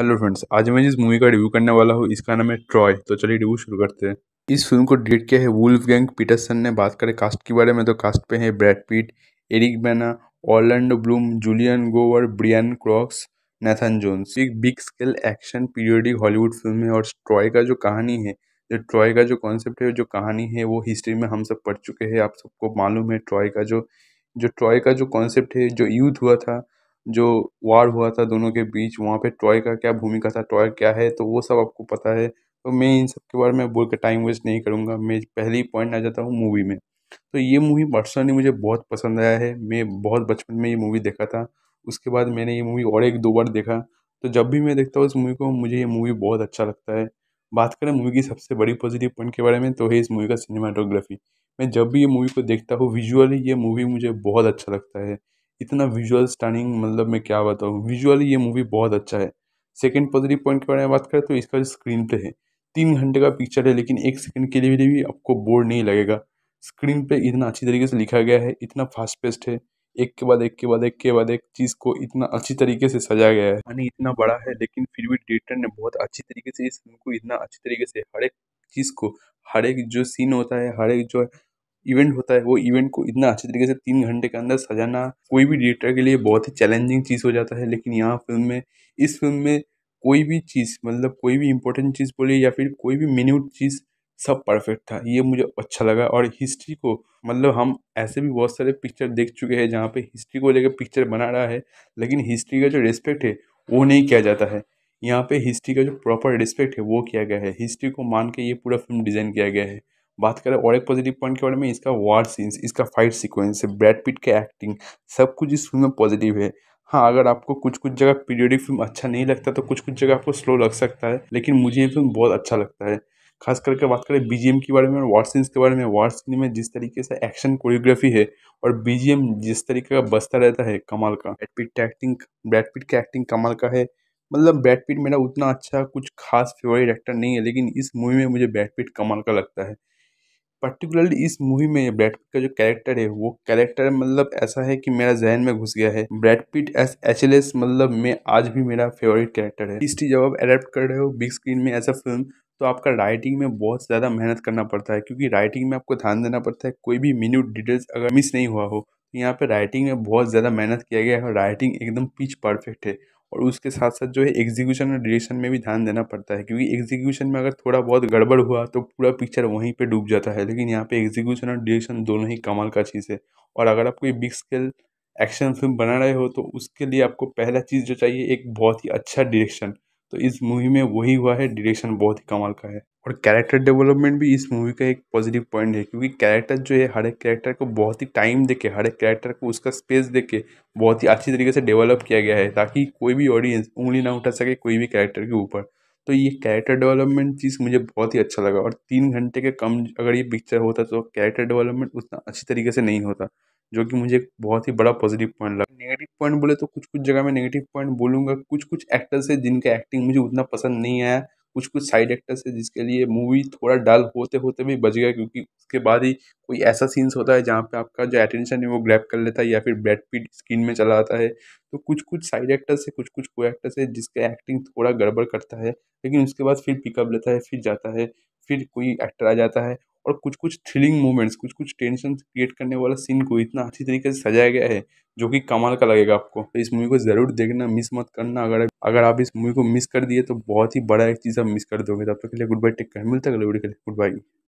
hello friends आज मैं जिस मूवी का रिव्यू करने वाला हूँ इसका नाम है ट्रॉय तो चलिए रिव्यू शुरू करते हैं इस फिल्म को डिरेक्ट किया है वुल्फ गैंग पीटरसन ने बात करें कास्ट के बारे में तो कास्ट पे है bread Pitt Eric Bana Orlando Bloom Julian Glover Brian Cox Nathan Jones एक big scale action periodic Hollywood film है और ट्रॉय का जो कहानी है जो ट्रॉय का जो कॉन्सेप्ट है जो कहानी है वो हिस्ट्री में हम सब पढ़ चुके हैं आप सबको मालूम है ट्रॉय का जो जो ट्रॉय का जो कॉन्सेप्ट है जो यूथ हुआ था जो वार हुआ था दोनों के बीच वहाँ पे टॉय का क्या भूमिका था टॉय क्या है तो वो सब आपको पता है तो मैं इन सब के बारे में बोल के टाइम वेस्ट नहीं करूँगा मैं पहले ही पॉइंट आ जाता हूँ मूवी में तो ये मूवी पर्सनली मुझे बहुत पसंद आया है मैं बहुत बचपन में ये मूवी देखा था उसके बाद मैंने ये मूवी और एक दो बार देखा तो जब भी मैं देखता हूँ इस मूवी को मुझे ये मूवी बहुत अच्छा लगता है बात करें मूवी की सबसे बड़ी पॉजिटिव पॉइंट के बारे में तो है इस मूवी का सिनेमाटोग्राफी मैं जब भी ये मूवी को देखता हूँ विजुअली ये मूवी मुझे बहुत अच्छा लगता है इतना विजुअल स्टनिंग मतलब मैं क्या बताऊँ विजुअली ये मूवी बहुत अच्छा है सेकेंड पॉजिटिव पॉइंट के बारे में बात करें तो इसका जो स्क्रीन पे है तीन घंटे का पिक्चर है लेकिन एक सेकंड के लिए भी आपको बोर नहीं लगेगा स्क्रीन पे इतना अच्छी तरीके से लिखा गया है इतना फास्ट पेस्ट है एक के बाद एक के बाद एक के बाद एक चीज़ को इतना अच्छी तरीके से सजाया गया है मानी इतना बड़ा है लेकिन फिर भी डायरेक्टर ने बहुत अच्छी तरीके से इस फिल्म को इतना अच्छी तरीके से हर एक चीज़ को हर एक जो सीन होता है हर एक जो इवेंट होता है वो इवेंट को इतना अच्छे तरीके से तीन घंटे के अंदर सजाना कोई भी डायरेक्टर के लिए बहुत ही चैलेंजिंग चीज़ हो जाता है लेकिन यहाँ फिल्म में इस फिल्म में कोई भी चीज़ मतलब कोई भी इंपॉर्टेंट चीज़ बोले या फिर कोई भी मिन्यूट चीज़ सब परफेक्ट था ये मुझे अच्छा लगा और हिस्ट्री को मतलब हम ऐसे भी बहुत सारे पिक्चर देख चुके हैं जहाँ पे हिस्ट्री को लेकर पिक्चर बना रहा है लेकिन हिस्ट्री का जो रेस्पेक्ट है वो नहीं किया जाता है यहाँ पे हिस्ट्री का जो प्रॉपर रिस्पेक्ट है वो किया गया है हिस्ट्री को मान के ये पूरा फिल्म डिज़ाइन किया गया है बात करें और एक पॉजिटिव पॉइंट के बारे में इसका वार सीन्स इसका फाइट सीक्वेंस ब्रैड पिट का एक्टिंग सब कुछ इस फिल्म में पॉजिटिव है हाँ अगर आपको कुछ कुछ जगह पीरियडिक फिल्म अच्छा नहीं लगता तो कुछ कुछ जगह आपको स्लो लग सकता है लेकिन मुझे ये फिल्म बहुत अच्छा लगता है खास करके बात करें बीजीएम के बारे में और वार सीन्स के बारे में वार सीन में जिस तरीके से एक्शन कोरियोग्राफी है और बीजीएम जिस तरीके का बसता रहता है कमाल का ब्रैडपिट का एक्टिंग ब्रैडपिट का एक्टिंग कमाल का है मतलब ब्रैडपिट मेरा उतना अच्छा कुछ खास फेवरेट एक्टर नहीं है लेकिन इस मूवी में मुझे ब्रैडपिट कमाल का लगता है पर्टिकुलरली इस मूवी में ब्रैड पिट का जो कैरेक्टर है वो कैरेक्टर मतलब ऐसा है कि मेरा जहन में घुस गया है ब्रैड पिट एस एस मतलब मैं आज भी मेरा फेवरेट कैरेक्टर है इसकी जब आप अडेप्ट कर रहे हो बिग स्क्रीन में ऐसा फिल्म तो आपका राइटिंग में बहुत ज़्यादा मेहनत करना पड़ता है क्योंकि राइटिंग में आपको ध्यान देना पड़ता है कोई भी मिन्यूट डिटेल्स अगर मिस नहीं हुआ हो तो यहाँ पे राइटिंग में बहुत ज़्यादा मेहनत किया गया है और राइटिंग एकदम पिच परफेक्ट है और उसके साथ साथ जो है एग्जीक्यूशन और डिरेक्शन में भी ध्यान देना पड़ता है क्योंकि एग्जीक्यूशन में अगर थोड़ा बहुत गड़बड़ हुआ तो पूरा पिक्चर वहीं पर डूब जाता है लेकिन यहाँ पर एग्जीक्यूशन और डिरेक्शन दोनों ही कमाल का चीज़ है और अगर आप कोई बिग स्केल एक्शन फिल्म बना रहे हो तो उसके लिए आपको पहला चीज़ जो चाहिए एक बहुत ही अच्छा डिरेक्शन तो इस मूवी में वही हुआ है डिरेक्शन बहुत ही कमाल का है और कैरेक्टर डेवलपमेंट भी इस मूवी का एक पॉजिटिव पॉइंट है क्योंकि कैरेक्टर जो है हर एक कैरेक्टर को बहुत ही टाइम दे के हर एक कैरेक्टर को उसका स्पेस दे के बहुत ही अच्छी तरीके से डेवलप किया गया है ताकि कोई भी ऑडियंस उंगली ना उठा सके कोई भी कैरेक्टर के ऊपर तो ये कैरेक्टर डेवलपमेंट चीज़ मुझे बहुत ही अच्छा लगा और तीन घंटे के कम अगर ये पिक्चर होता तो कैरेक्टर डेवलपमेंट उतना अच्छी तरीके से नहीं होता जो कि मुझे बहुत ही बड़ा पॉजिटिव पॉइंट लगा नेगेटिव पॉइंट बोले तो कुछ कुछ जगह मैं नेगेटिव पॉइंट बोलूँगा कुछ कुछ एक्टर्स है जिनका एक्टिंग मुझे उतना पसंद नहीं आया कुछ कुछ साइड एक्टर्स है जिसके लिए मूवी थोड़ा डल होते होते भी बच गया क्योंकि उसके बाद ही कोई ऐसा सीन्स होता है जहाँ पे आपका जो अटेंशन है वो ग्रैप कर लेता है या फिर ब्रेड पीट स्क्रीन में चला आता है तो कुछ कुछ साइड एक्टर्स है कुछ कुछ को एक्टर्स है जिसका एक्टिंग थोड़ा गड़बड़ करता है लेकिन उसके बाद फिर पिकअप लेता है फिर जाता है फिर कोई एक्टर आ जाता है और कुछ कुछ थ्रिलिंग मोमेंट्स कुछ कुछ टेंशन क्रिएट करने वाला सीन को इतना अच्छी तरीके से सजाया गया है जो कि कमाल का लगेगा आपको तो इस मूवी को ज़रूर देखना मिस मत करना अगर अगर आप इस मूवी को मिस कर दिए तो बहुत ही बड़ा एक चीज़ आप मिस कर दोगे तब तक के लिए गुड बाय टेक कर मिलता है गुड बाई